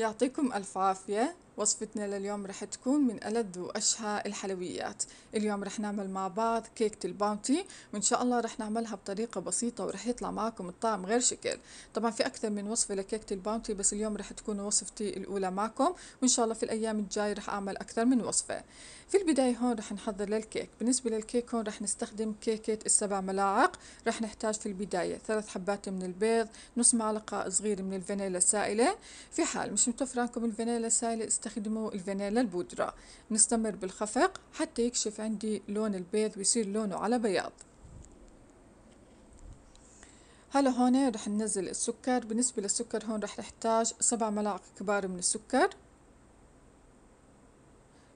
يعطيكم ألف عافية وصفتنا لليوم رح تكون من ألذ وأشهى الحلويات اليوم رح نعمل مع بعض كيكة الباونتي وإن شاء الله رح نعملها بطريقة بسيطة ورح يطلع معكم الطعم غير شكل طبعا في أكثر من وصفة لكيكة الباونتي بس اليوم رح تكون وصفتي الأولى معكم وإن شاء الله في الأيام الجاية رح أعمل أكثر من وصفة في البداية هون رح نحضر للكيك بالنسبة للكيك هون رح نستخدم كيكة السبع ملاعق رح نحتاج في البداية ثلاث حبات من البيض نص معلقة صغيرة من الفانيلا السائلة في حال مش متوفر عندكم الفانيلا السائلة نستخدمه الفانيلا البودرة نستمر بالخفق حتى يكشف عندي لون البيض ويصير لونه على بياض هلا هون رح ننزل السكر بالنسبة للسكر هون رح نحتاج سبع ملاعق كبار من السكر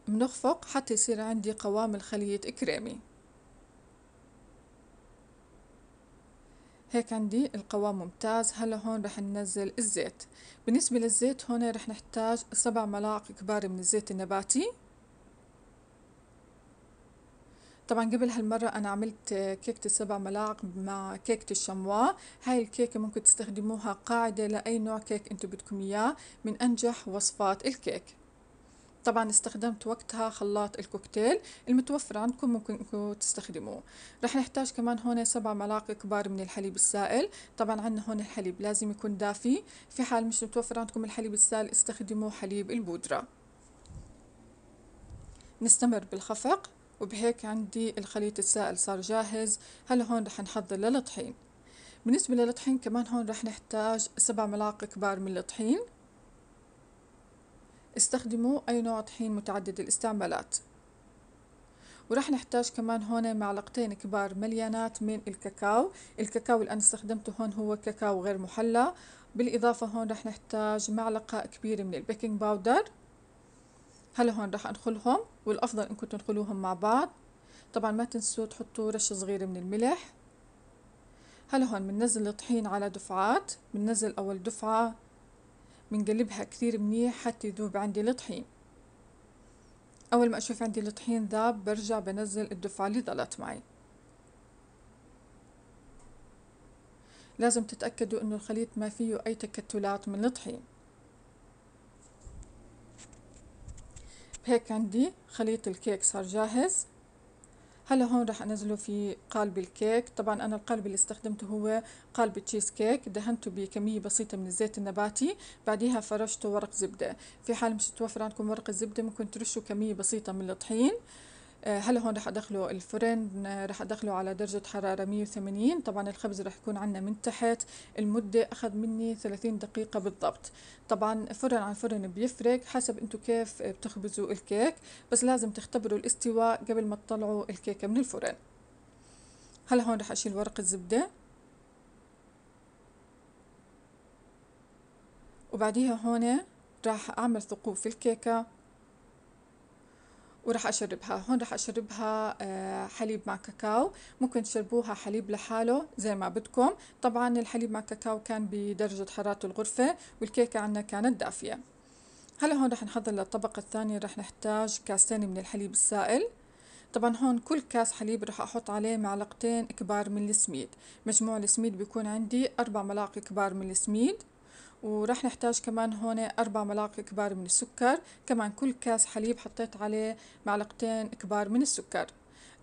بنخفق حتى يصير عندي قوام الخلية كريمي هيك عندي القوام ممتاز هلا هون رح ننزل الزيت بالنسبة للزيت هون رح نحتاج سبع ملاعق كبار من الزيت النباتي طبعا قبل هالمرة أنا عملت كيكة السبع ملاعق مع كيكة الشموا هاي الكيكة ممكن تستخدموها قاعدة لأي نوع كيك أنتو بدكم إياه من أنجح وصفات الكيك طبعا استخدمت وقتها خلاط الكوكتيل المتوفر عندكم ممكن انكم تستخدموه رح نحتاج كمان هون سبع ملاعق كبار من الحليب السائل طبعا عندنا هون الحليب لازم يكون دافي في حال مش متوفر عندكم الحليب السائل استخدموا حليب البودرة نستمر بالخفق وبهيك عندي الخليط السائل صار جاهز هلا هون رح نحضر للطحين بالنسبة للطحين كمان هون رح نحتاج سبع ملاعق كبار من الطحين استخدموا أي نوع طحين متعدد الاستعمالات ورح نحتاج كمان هون معلقتين كبار مليانات من الكاكاو الكاكاو اللي أنا استخدمته هون هو كاكاو غير محلى بالإضافة هون رح نحتاج معلقة كبيرة من البيكنج باودر هلا هون رح أنخلهم والأفضل إنكم تنخلوهم مع بعض طبعا ما تنسوا تحطوا رشة صغيرة من الملح هلا هون بننزل الطحين على دفعات بننزل أول دفعة بنقلبها كتير منيح حتى يذوب عندي الطحين أول ما أشوف عندي الطحين ذاب برجع بنزل الدفعة اللي ضلت معي لازم تتأكدوا إنه الخليط ما فيه أي تكتلات من الطحين بهيك عندي خليط الكيك صار جاهز هلا هون راح انزله في قالب الكيك طبعا انا القالب اللي استخدمته هو قالب تشيز كيك دهنته بكميه بسيطه من الزيت النباتي بعديها فرشته ورق زبده في حال مش متوفر عندكم ورق الزبده ممكن ترشوا كميه بسيطه من الطحين آه، هلا هون رح ادخله الفرن رح ادخله على درجة حرارة 180 طبعا الخبز رح يكون عنا من تحت المدة اخذ مني 30 دقيقة بالضبط طبعا فرن عن فرن بيفرق حسب انتو كيف بتخبزوا الكيك بس لازم تختبروا الاستواء قبل ما تطلعوا الكيكة من الفرن هلا هون رح اشيل ورق الزبدة وبعديها هون راح اعمل ثقوب في الكيكة وراح أشربها هون راح أشربها آه، حليب مع كاكاو ممكن تشربوها حليب لحاله زي ما بدكم طبعا الحليب مع كاكاو كان بدرجة حرارة الغرفة والكيكة عنا كانت دافية هلا هون راح نحضر للطبقة الثانية راح نحتاج كاستين من الحليب السائل طبعا هون كل كاس حليب راح احط عليه معلقتين كبار من السميد مجموع السميد بيكون عندي اربع ملاعق كبار من السميد ورح نحتاج كمان هون أربع ملاعق كبار من السكر كمان كل كاس حليب حطيت عليه معلقتين كبار من السكر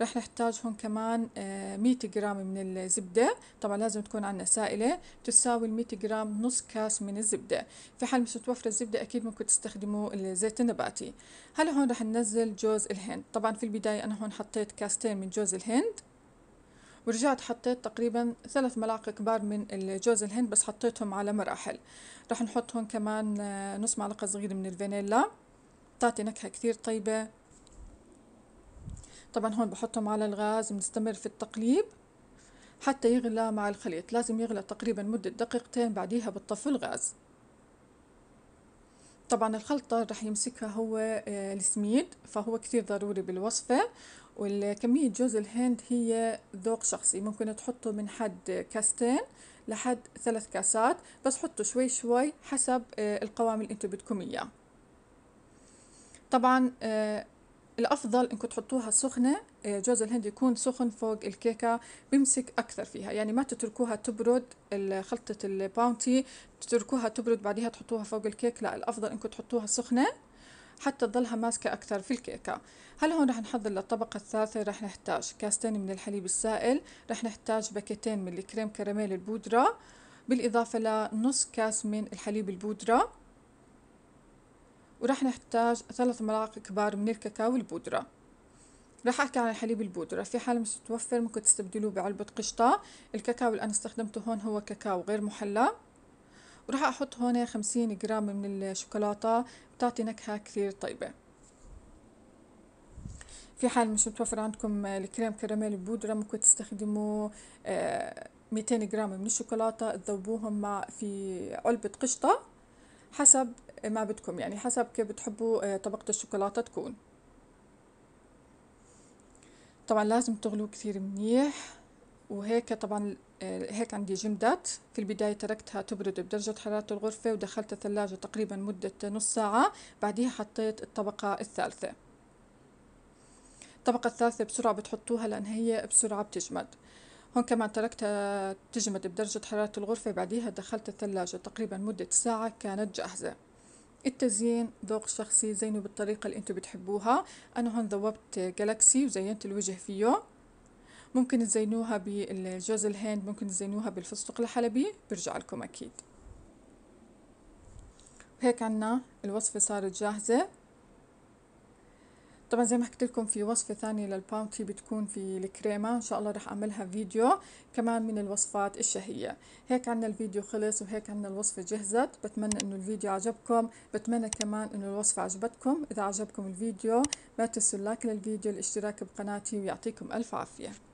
رح نحتاج هون كمان 100 آه، جرام من الزبدة طبعا لازم تكون عندنا سائلة تساوي ال 100 جرام نص كاس من الزبدة في حال مش متوفرة الزبدة أكيد ممكن تستخدموا الزيت النباتي هلا هون رح ننزل جوز الهند طبعا في البداية أنا هون حطيت كاستين من جوز الهند ورجعت حطيت تقريبا ثلاث ملاعق كبار من جوز الهند بس حطيتهم على مراحل راح نحط هون كمان آه، نص معلقة صغيرة من الفانيلا بتعطي نكهة كتير طيبة طبعا هون بحطهم على الغاز بنستمر في التقليب حتى يغلى مع الخليط لازم يغلى تقريبا مدة دقيقتين بعديها بتطفي الغاز طبعا الخلطة رح يمسكها هو آه، السميد فهو كتير ضروري بالوصفة والكمية جوز الهند هي ذوق شخصي ممكن تحطوا من حد كاستين لحد ثلاث كاسات بس حطوا شوي شوي حسب آه، القوام اللي انتو بدكم اياه طبعا آه، الافضل انكم تحطوها سخنه آه، جوز الهند يكون سخن فوق الكيكه بيمسك اكثر فيها يعني ما تتركوها تبرد خلطه الباونتي تتركوها تبرد بعدها تحطوها فوق الكيك لا الافضل انكم تحطوها سخنه حتى تظلها ماسكة أكثر في الكيكة هلا هون رح نحضر للطبقة الثالثة رح نحتاج كاستين من الحليب السائل رح نحتاج باكيتين من الكريم كراميل البودرة بالإضافة لنص كاس من الحليب البودرة وراح نحتاج ثلاث ملاعق كبار من الكاكاو البودرة راح أحكي عن الحليب البودرة في حال مش متوفر ممكن تستبدلوه بعلبة قشطة الكاكاو اللي أنا استخدمته هون هو كاكاو غير محلى وراح أحط هون خمسين جرام من الشوكولاتة بتعطي نكهة كثير طيبة في حال مش متوفر عندكم الكريم كراميل بودرة ممكن تستخدموا آه، 200 جرام من الشوكولاتة تذوبوهم مع في علبة قشطة حسب ما بدكم يعني حسب كيف بتحبوا آه، طبقة الشوكولاتة تكون طبعا لازم تغلوه كثير منيح وهيك طبعا آه، هيك عندي جمدات في البداية تركتها تبرد بدرجة حرارة الغرفة ودخلت الثلاجة تقريبا مدة نص ساعة بعديها حطيت الطبقة الثالثة الطبقة الثالثة بسرعة بتحطوها لأن هي بسرعة بتجمد هون كمان تركتها تجمد بدرجة حرارة الغرفة بعديها دخلت الثلاجة تقريبا مدة ساعة كانت جاهزة التزيين ذوق شخصي زينوا بالطريقة اللي انتو بتحبوها أنا هون ذوبت جالكسي وزينت الوجه فيه ممكن تزينوها بالجوز الهند ممكن تزينوها بالفستق الحلبي برجع لكم أكيد وهيك عنا الوصفة صارت جاهزة طبعا زي ما حكيت لكم في وصفة ثانية للباونتي بتكون في الكريمة إن شاء الله رح أعملها فيديو كمان من الوصفات الشهية هيك عنا الفيديو خلص وهيك عنا الوصفة جهزت بتمنى إنه الفيديو عجبكم بتمنى كمان إنه الوصفة عجبتكم إذا عجبكم الفيديو ما تنسوا اللايك للفيديو الاشتراك بقناتي ويعطيكم ألف عافية